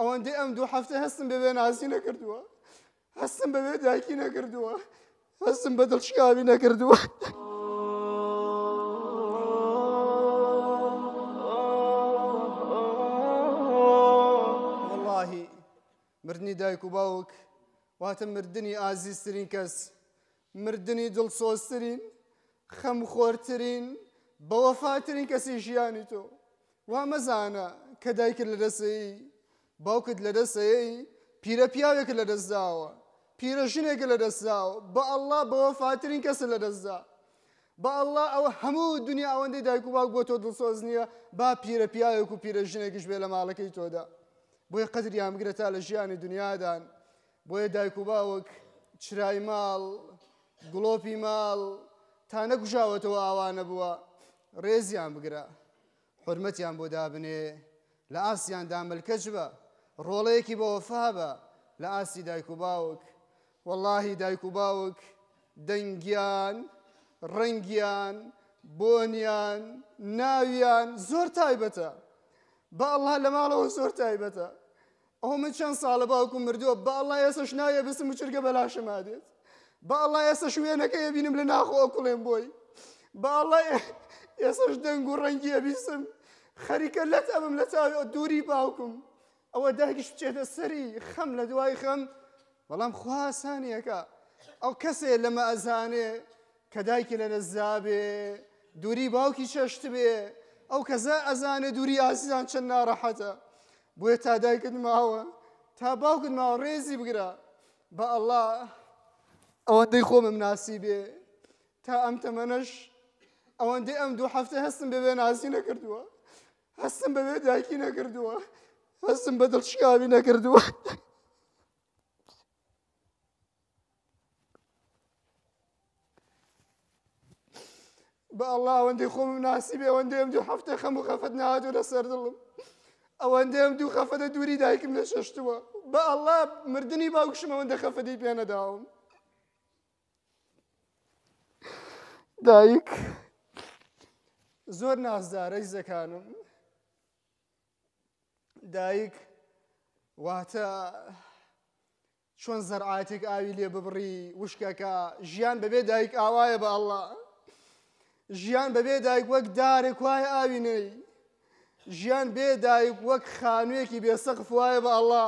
ام ئەوەندەی ئەم دوو هەفتە هەستم بەبێ ناسی نەکردووە هەستم بەبێ دایکی نەکردووە هەستم بە دڵشکاوی نەکردووە. مردنی دایک و باوک واتە مردنی ئازیزترین کەس مردنی دڵسۆزترین خەمخۆرترین بەوەفاترین کەسی ژیانی تۆ وا مەزانە کە دایکرد لە دەسەی باوکت لە دەستەیەی پیرە پیاوێک لە دەستداوە پیرەژنێک لە دەستداوە بە ئەلله بەوە فاترین کەس لە دەستدا بە ئەلله ئەوە هەموو دنیا ئەوەندەی دایک و باوک بۆ تۆ دڵسۆز نییە با پیرە پیاوێک و پیرەژنێکیش بێ لە ماڵەکەی تۆدا بۆیە قەدریان بگرێت تا لە ژیانی دنیادان بۆیە دایک و باوک چرای ماڵ گڵۆپی ماڵ تا نەگوژاوەتەوە ئاوانە بووە ڕێزیان بگرە حرمەتیان بۆ دابنێ لە ئاسیان دامەلکەج بە ڕۆڵەیەکی بە وەفا بە لە ئاسی دایک و باوک وەڵی دایک و باوک دەنگیان ڕەنگیان بۆنیان ناویان زۆر تایبەتە بە ئەله لە ماڵەوە زۆر تایبەتە ئەو من چەند ساڵە باوکم مردووە بە ئەله ئێسەش نایە بستم و چرگە بەلاشەما دێت بە ئەله ئێسە شوێنەکەی بینم لە ناخۆ کوڵێن بۆی بە ئەله ئێسەش دەنگ و ڕەنگیە بیسم خەریکە لەت ئەمم لە تاوی دووری باوکم ئەوە داگیش بچێتە سەری خەم لە دوای خەم بەڵام خواسانیەکە ئەو کەسێ لەمە ئەزانێ کە دایکی لە نەزابێ دووری باوکی چەشت بێ ئەو کەزە ئەزانێ دووری ئازیزان چەند ناڕەحەتە بۆیە تا دایکت ماوە تا باوکت ماوە ڕێزی بگرە بە ئەله ئەوەندەی خۆمم ناسی بێ تا ئەم تەمەەش ئەوەندەی ئەم دوو هەفتە هەستم بەبێ نازی نەکردووە هەستم بەبێ دایکی نەکردووە هەستم بە دڵشکاوی نەکردووە. بە ئەڵاوەندی خۆم ناسی ئەوەندەم دوو هەفتە خەم و خەفەت نهاتوو لە سەر دڵم. ئەوەندەم دوو خەفەتە دووری دایکم لە شەشتووە بە ئەڵا مردنی باوکشم ئەوەندە خەفەتی پێەداوم. دایک زۆر نازدارەی زەکانم دایک واتە چۆن زەرعاتێک ئاوی لێ ببڕی وشکەکە ژیان بەبێ دایک ئاوایە بە ئەڵە ژیان بەبێ دایک وەک دارێک وایە ئاوی نەی ژیان بێ دایک وەک خانوێکی بێسەقف وایە بە ئەڵە